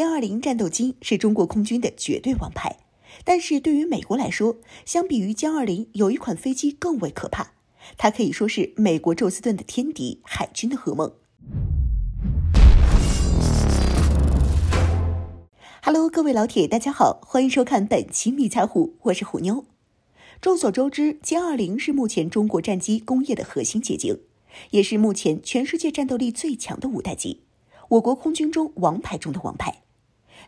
歼二零战斗机是中国空军的绝对王牌，但是对于美国来说，相比于歼二零，有一款飞机更为可怕，它可以说是美国宙斯盾的天敌，海军的噩梦。Hello，各位老铁，大家好，欢迎收看本期迷彩虎，我是虎妞。众所周知，歼二零是目前中国战机工业的核心结晶，也是目前全世界战斗力最强的五代机，我国空军中王牌中的王牌。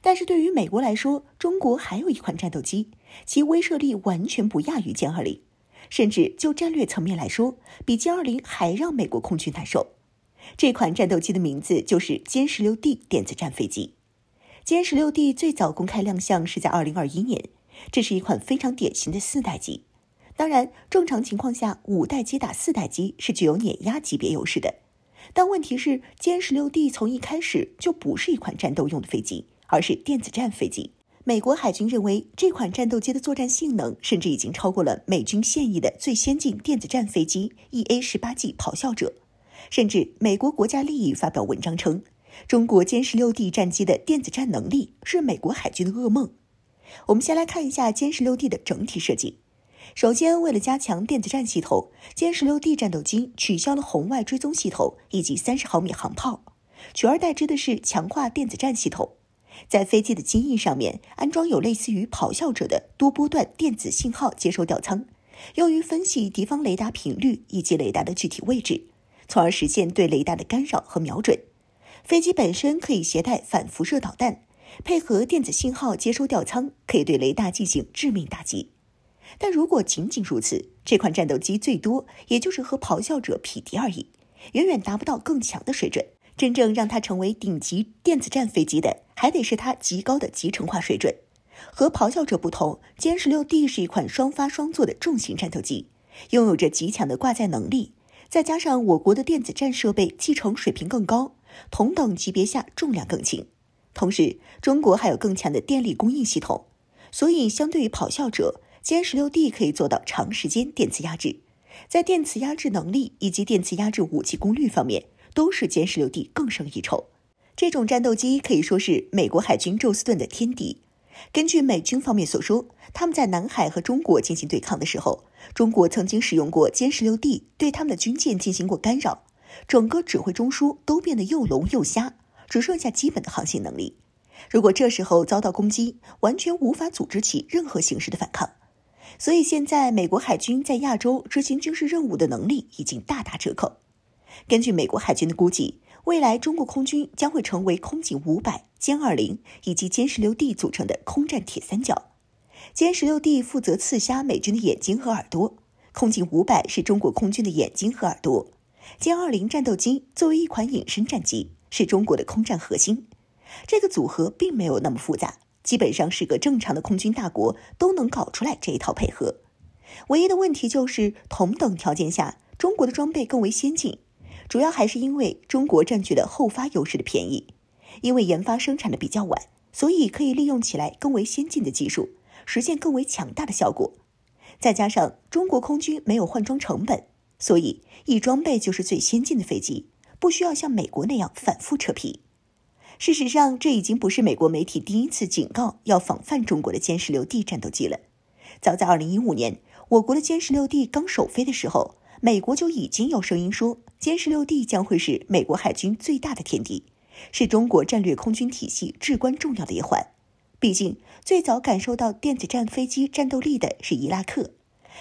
但是对于美国来说，中国还有一款战斗机，其威慑力完全不亚于歼二零，甚至就战略层面来说，比歼二零还让美国空军难受。这款战斗机的名字就是歼十六 D 电子战飞机。歼十六 D 最早公开亮相是在二零二一年，这是一款非常典型的四代机。当然，正常情况下，五代机打四代机是具有碾压级别优势的，但问题是，歼十六 D 从一开始就不是一款战斗用的飞机。而是电子战飞机。美国海军认为这款战斗机的作战性能甚至已经超过了美军现役的最先进电子战飞机 EA 十八 G“ 咆哮者”。甚至美国《国家利益》发表文章称，中国歼十六 D 战机的电子战能力是美国海军的噩梦。我们先来看一下歼十六 D 的整体设计。首先，为了加强电子战系统，歼十六 D 战斗机取消了红外追踪系统以及三十毫米航炮，取而代之的是强化电子战系统。在飞机的机翼上面安装有类似于“咆哮者”的多波段电子信号接收吊舱，用于分析敌方雷达频率以及雷达的具体位置，从而实现对雷达的干扰和瞄准。飞机本身可以携带反辐射导弹，配合电子信号接收吊舱，可以对雷达进行致命打击。但如果仅仅如此，这款战斗机最多也就是和“咆哮者”匹敌而已，远远达不到更强的水准。真正让它成为顶级电子战飞机的。还得是它极高的集成化水准。和咆哮者不同，歼十六 D 是一款双发双座的重型战斗机，拥有着极强的挂载能力。再加上我国的电子战设备继承水平更高，同等级别下重量更轻。同时，中国还有更强的电力供应系统，所以相对于咆哮者，歼十六 D 可以做到长时间电磁压制。在电磁压制能力以及电磁压制武器功率方面，都是歼十六 D 更胜一筹。这种战斗机可以说是美国海军宙斯盾的天敌。根据美军方面所说，他们在南海和中国进行对抗的时候，中国曾经使用过歼十六 D 对他们的军舰进行过干扰，整个指挥中枢都变得又聋又瞎，只剩下基本的航行能力。如果这时候遭到攻击，完全无法组织起任何形式的反抗。所以现在美国海军在亚洲执行军事任务的能力已经大打折扣。根据美国海军的估计。未来，中国空军将会成为空警五百、歼二零以及歼十六 D 组成的空战铁三角。歼十六 D 负责刺瞎美军的眼睛和耳朵，空警五百是中国空军的眼睛和耳朵，歼二零战斗机作为一款隐身战机，是中国的空战核心。这个组合并没有那么复杂，基本上是个正常的空军大国都能搞出来这一套配合。唯一的问题就是同等条件下，中国的装备更为先进。主要还是因为中国占据了后发优势的便宜，因为研发生产的比较晚，所以可以利用起来更为先进的技术，实现更为强大的效果。再加上中国空军没有换装成本，所以一装备就是最先进的飞机，不需要像美国那样反复扯皮。事实上，这已经不是美国媒体第一次警告要防范中国的歼十六 D 战斗机了。早在2015年，我国的歼十六 D 刚首飞的时候。美国就已经有声音说，歼十六 D 将会是美国海军最大的天敌，是中国战略空军体系至关重要的一环。毕竟，最早感受到电子战飞机战斗力的是伊拉克，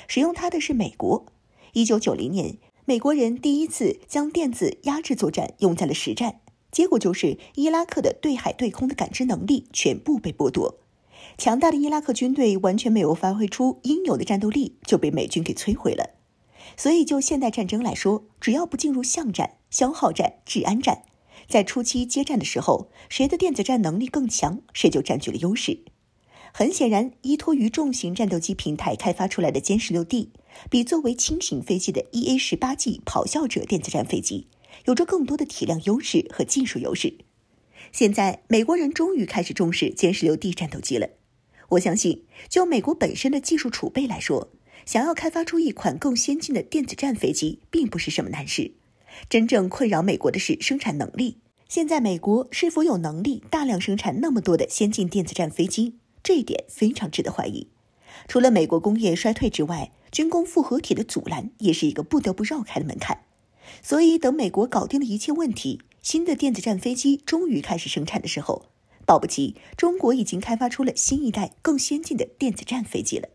使用它的是美国。一九九零年，美国人第一次将电子压制作战用在了实战，结果就是伊拉克的对海、对空的感知能力全部被剥夺，强大的伊拉克军队完全没有发挥出应有的战斗力，就被美军给摧毁了。所以，就现代战争来说，只要不进入巷战、消耗战、治安战，在初期接战的时候，谁的电子战能力更强，谁就占据了优势。很显然，依托于重型战斗机平台开发出来的歼十六 D，比作为轻型飞机的 EA 十八 G“ 咆哮者”电子战飞机，有着更多的体量优势和技术优势。现在，美国人终于开始重视歼十六 D 战斗机了。我相信，就美国本身的技术储备来说。想要开发出一款更先进的电子战飞机，并不是什么难事。真正困扰美国的是生产能力。现在，美国是否有能力大量生产那么多的先进电子战飞机，这一点非常值得怀疑。除了美国工业衰退之外，军工复合体的阻拦也是一个不得不绕开的门槛。所以，等美国搞定了一切问题，新的电子战飞机终于开始生产的时候，保不齐中国已经开发出了新一代更先进的电子战飞机了。